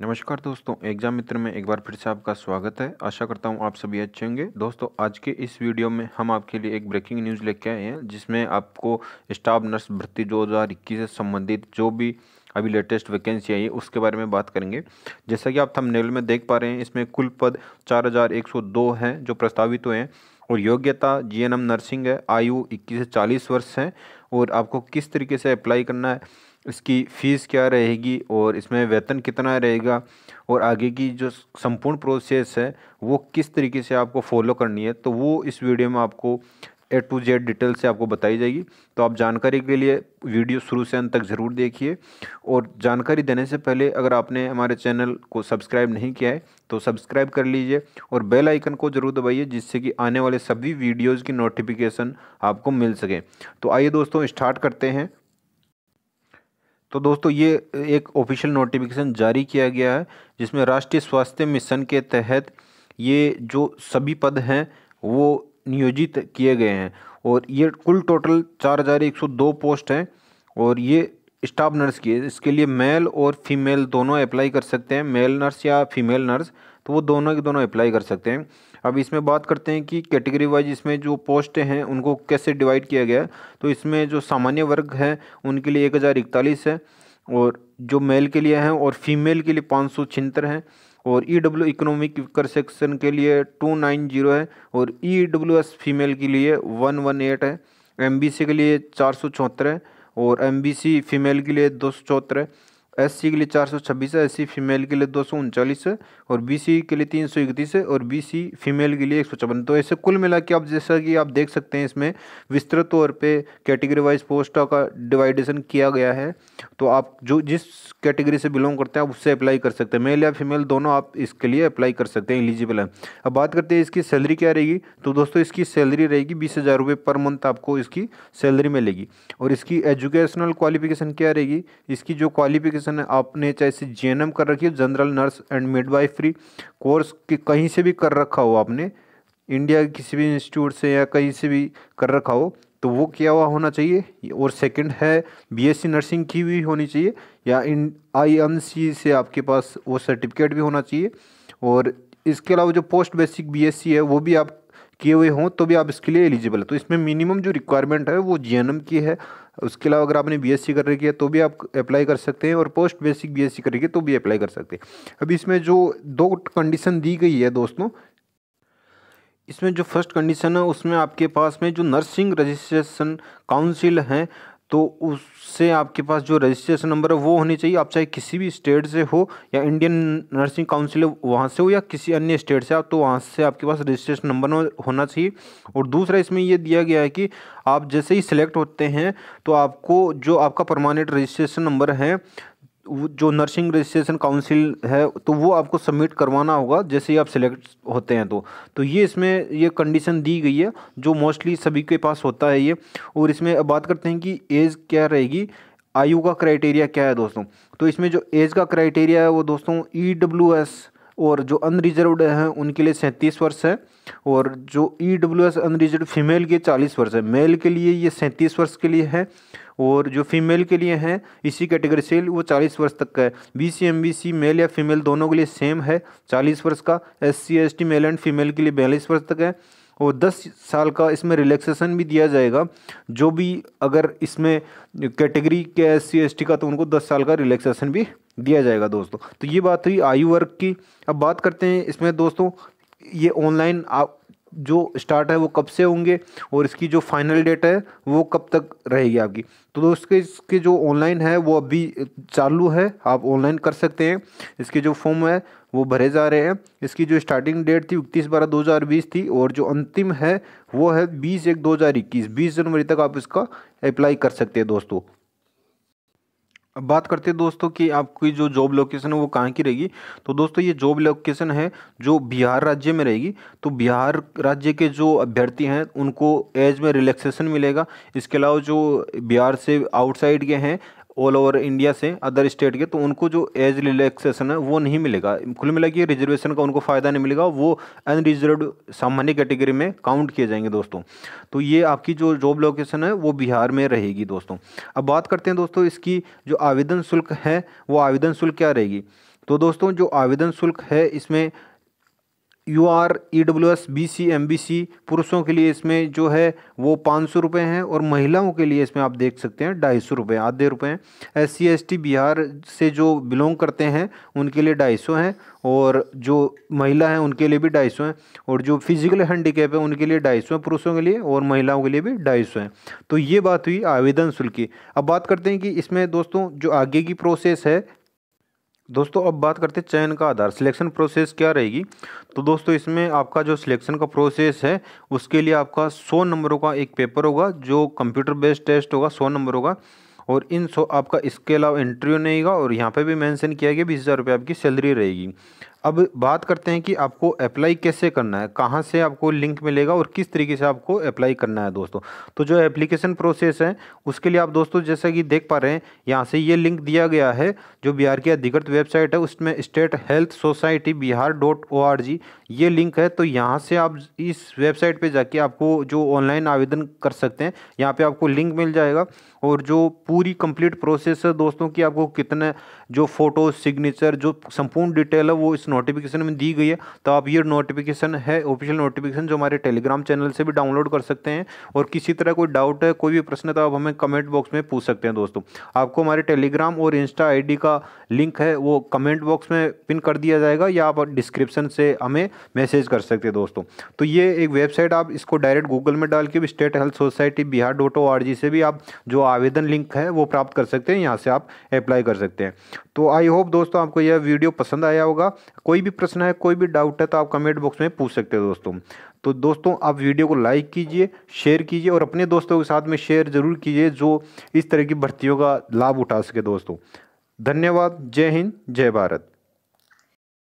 नमस्कार दोस्तों एग्जाम मित्र में एक बार फिर से आपका स्वागत है आशा करता हूँ आप सभी अच्छे होंगे दोस्तों आज के इस वीडियो में हम आपके लिए एक ब्रेकिंग न्यूज़ लेके आए हैं जिसमें आपको स्टाफ नर्स भर्ती 2021 से संबंधित जो भी अभी लेटेस्ट वैकेंसी आई है उसके बारे में बात करेंगे जैसा कि आप थंबनेल में देख पा रहे हैं इसमें कुल पद चार हैं जो प्रस्तावित हुए हैं और योग्यता जीएनएम नर्सिंग है आयु 21 से 40 वर्ष है और आपको किस तरीके से अप्लाई करना है इसकी फ़ीस क्या रहेगी और इसमें वेतन कितना रहेगा और आगे की जो संपूर्ण प्रोसेस है वो किस तरीके से आपको फॉलो करनी है तो वो इस वीडियो में आपको ए टू जेड डिटेल से आपको बताई जाएगी तो आप जानकारी के लिए वीडियो शुरू से अंत तक ज़रूर देखिए और जानकारी देने से पहले अगर आपने हमारे चैनल को सब्सक्राइब नहीं किया है तो सब्सक्राइब कर लीजिए और बेल आइकन को ज़रूर दबाइए जिससे कि आने वाले सभी वीडियोज़ की नोटिफिकेशन आपको मिल सके तो आइए दोस्तों स्टार्ट करते हैं तो दोस्तों ये एक ऑफिशियल नोटिफिकेशन जारी किया गया है जिसमें राष्ट्रीय स्वास्थ्य मिशन के तहत ये जो सभी पद हैं वो नियोजित किए गए हैं और ये कुल टोटल चार हज़ार एक सौ दो पोस्ट हैं और ये स्टाफ नर्स की है इसके लिए मेल और फीमेल दोनों अप्लाई कर सकते हैं मेल नर्स या फीमेल नर्स तो वो दोनों के दोनों अप्लाई कर सकते हैं अब इसमें बात करते हैं कि कैटेगरी वाइज इसमें जो पोस्ट हैं उनको कैसे डिवाइड किया गया तो इसमें जो सामान्य वर्ग है उनके लिए एक हज़ार इकतालीस है और जो मेल के लिए हैं और फीमेल के लिए पाँच सौ छिहत्तर हैं और ई डब्ल्यू इकोनॉमिक कर सेक्शन के लिए टू नाइन जीरो है और ई डब्ल्यू एस फीमेल के लिए वन वन एट है एम बी सी के लिए चार सौ चौहत्तर है और एम बी सी फीमेल के लिए दो सौ चौहत्तर है एससी के लिए चार सौ छब्बीस है एस फीमेल के लिए दो सौ उनचालीस है और बीसी के लिए तीन सौ इकतीस है और बीसी फीमेल के लिए एक सौ छप्पन तो ऐसे कुल मिला के आप जैसा कि आप देख सकते हैं इसमें विस्तृत तौर पे कैटेगरी वाइज पोस्टों का डिवाइडेशन किया गया है तो आप जो जिस कैटेगरी से बिलोंग करते हैं आप उससे अप्लाई कर सकते हैं मेल या फीमेल दोनों आप इसके लिए अप्लाई कर सकते हैं एलिजिबल है अब बात करते हैं इसकी सैलरी क्या रहेगी तो दोस्तों इसकी सैलरी रहेगी बीस हज़ार रुपये पर मंथ आपको इसकी सैलरी मिलेगी और इसकी एजुकेशनल क्वालिफिकेशन क्या रहेगी इसकी जो क्वालिफिकेशन क्वेश्चन है आपने चाहे जे कर रखी हो general nurse and midwifery course के कहीं से भी कर रखा हो आपने इंडिया के किसी भी इंस्टीट्यूट से या कहीं से भी कर रखा हो तो वो किया हुआ होना चाहिए और सेकंड है बीएससी नर्सिंग की भी होनी चाहिए या इन आईएनसी से आपके पास वो सर्टिफिकेट भी होना चाहिए और इसके अलावा जो पोस्ट बेसिक बीएससी है वो भी आप किए हुए हों तो भी आप इसके लिए एलिजिबल है तो इसमें मिनिमम जो रिक्वायरमेंट है वो जी की है उसके अलावा अगर आपने बी कर रखी है तो भी आप अप्लाई कर सकते हैं और पोस्ट बेसिक बी कर सी है तो भी अप्लाई कर सकते हैं अब इसमें जो दो कंडीशन दी गई है दोस्तों इसमें जो फर्स्ट कंडीशन है उसमें आपके पास में जो नर्सिंग रजिस्ट्रेशन काउंसिल हैं तो उससे आपके पास जो रजिस्ट्रेशन नंबर है वो होनी चाहिए आप चाहे किसी भी स्टेट से हो या इंडियन नर्सिंग काउंसिल वहाँ से हो या किसी अन्य स्टेट से आप तो वहाँ से आपके पास रजिस्ट्रेशन नंबर होना चाहिए और दूसरा इसमें यह दिया गया है कि आप जैसे ही सिलेक्ट होते हैं तो आपको जो आपका परमानेंट रजिस्ट्रेशन नंबर है जो नर्सिंग रजिस्ट्रेशन काउंसिल है तो वो आपको सबमिट करवाना होगा जैसे ही आप सिलेक्ट होते हैं तो तो ये इसमें ये कंडीशन दी गई है जो मोस्टली सभी के पास होता है ये और इसमें अब बात करते हैं कि एज क्या रहेगी आयु का क्राइटेरिया क्या है दोस्तों तो इसमें जो एज का क्राइटेरिया है वो दोस्तों ई डब्ल्यू एस और जो अनरिजर्व हैं उनके लिए सैंतीस वर्ष है और जो E e W S unreserved female के चालीस वर्ष है मेल के लिए ये सैंतीस वर्ष के लिए है और जो फीमेल के लिए हैं इसी कैटेगरी सेल वो चालीस वर्ष तक का है B C M B C male या फीमेल दोनों के लिए सेम है चालीस वर्ष का S C S T male and female के लिए बयालीस वर्ष तक है और 10 साल का इसमें रिलैक्सेशन भी दिया जाएगा जो भी अगर इसमें कैटेगरी के एस सी का तो उनको दस साल का रिलैक्सेशन भी दिया जाएगा दोस्तों तो ये बात हुई आयु वर्ग की अब बात करते हैं इसमें दोस्तों ये ऑनलाइन आप जो स्टार्ट है वो कब से होंगे और इसकी जो फाइनल डेट है वो कब तक रहेगी आपकी तो दोस्तों इसके जो ऑनलाइन है वो अभी चालू है आप ऑनलाइन कर सकते हैं इसके जो फॉर्म है वो भरे जा रहे हैं इसकी जो स्टार्टिंग डेट थी इकतीस बारह दो हज़ार बीस थी और जो अंतिम है वो है बीस एक दो हज़ार इक्कीस बीस जनवरी तक आप इसका अप्लाई कर सकते हैं दोस्तों अब बात करते हैं दोस्तों कि आपकी जो जॉब लोकेशन है वो कहाँ की रहेगी तो दोस्तों ये जॉब लोकेशन है जो बिहार राज्य में रहेगी तो बिहार राज्य के जो अभ्यर्थी हैं उनको एज में रिलैक्सेशन मिलेगा इसके अलावा जो बिहार से आउटसाइड के हैं ऑल ओवर इंडिया से अदर स्टेट के तो उनको जो एज रिलैक्सेशन है वो नहीं मिलेगा कुल मिला कि रिजर्वेशन का उनको फ़ायदा नहीं मिलेगा वो अनरिजर्व सामान्य कैटेगरी में काउंट किए जाएंगे दोस्तों तो ये आपकी जो जॉब लोकेशन है वो बिहार में रहेगी दोस्तों अब बात करते हैं दोस्तों इसकी जो आवेदन शुल्क है वो आवेदन शुल्क क्या रहेगी तो दोस्तों जो आवेदन शुल्क है इसमें U R E W S B C M B C पुरुषों के लिए इसमें जो है वो पाँच सौ रुपये हैं और महिलाओं के लिए इसमें आप देख सकते हैं ढाई सौ रुपये आधे रुपये हैं S C S T Bihar से जो बिलोंग करते हैं उनके लिए ढाई सौ हैं और जो महिला हैं उनके लिए भी ढाई सौ हैं और जो फिजिकल हैंडीकैप है उनके लिए ढाई सौ हैं पुरुषों के लिए और महिलाओं के लिए भी ढाई सौ हैं तो ये बात हुई आवेदन शुल्क की अब बात करते हैं कि इसमें दोस्तों जो आगे की प्रोसेस है दोस्तों अब बात करते हैं चयन का आधार सिलेक्शन प्रोसेस क्या रहेगी तो दोस्तों इसमें आपका जो सिलेक्शन का प्रोसेस है उसके लिए आपका सौ नंबरों का एक पेपर होगा जो कंप्यूटर बेस्ड टेस्ट होगा सौ नंबरों का और इन सौ आपका इसके अलावा इंटरव्यू नहीं होगा और यहाँ पे भी मेंशन किया गया बीस हज़ार रुपये आपकी सैलरी रहेगी अब बात करते हैं कि आपको अप्लाई कैसे करना है कहाँ से आपको लिंक मिलेगा और किस तरीके से आपको अप्लाई करना है दोस्तों तो जो एप्लीकेशन प्रोसेस है उसके लिए आप दोस्तों जैसा कि देख पा रहे हैं यहाँ से ये लिंक दिया गया है जो बिहार की अधिकृत वेबसाइट है उसमें state health society Bihar dot O R G ये लिंक है तो यहाँ से आप इस वेबसाइट पर जाके आपको जो ऑनलाइन आवेदन कर सकते हैं यहाँ पर आपको लिंक मिल जाएगा और जो पूरी कंप्लीट प्रोसेस है दोस्तों की आपको कितने जो फ़ोटो सिग्नेचर जो संपूर्ण डिटेल है वो इस नोटिफिकेशन में दी गई है तो आप ये नोटिफिकेशन है ऑफिशियल नोटिफिकेशन जो हमारे टेलीग्राम चैनल से भी डाउनलोड कर सकते हैं और किसी तरह कोई डाउट है कोई भी प्रश्न है तो आप हमें कमेंट बॉक्स में पूछ सकते हैं दोस्तों आपको हमारे टेलीग्राम और इंस्टा आई का लिंक है वो कमेंट बॉक्स में पिन कर दिया जाएगा या आप डिस्क्रिप्शन से हमें मैसेज कर सकते हैं दोस्तों तो ये एक वेबसाइट आप इसको डायरेक्ट गूगल में डाल के भी state health society Bihar dot O R G से भी आप जो आवेदन लिंक है वो प्राप्त कर सकते हैं यहाँ से आप अप्लाई कर सकते हैं तो आई होप दोस्तों आपको यह वीडियो पसंद आया होगा कोई भी प्रश्न है कोई भी डाउट है तो आप कमेंट बॉक्स में पूछ सकते हो दोस्तों तो दोस्तों आप वीडियो को लाइक कीजिए शेयर कीजिए और अपने दोस्तों के साथ में शेयर ज़रूर कीजिए जो इस तरह की भर्तियों का लाभ उठा सके दोस्तों धन्यवाद जय हिंद जय भारत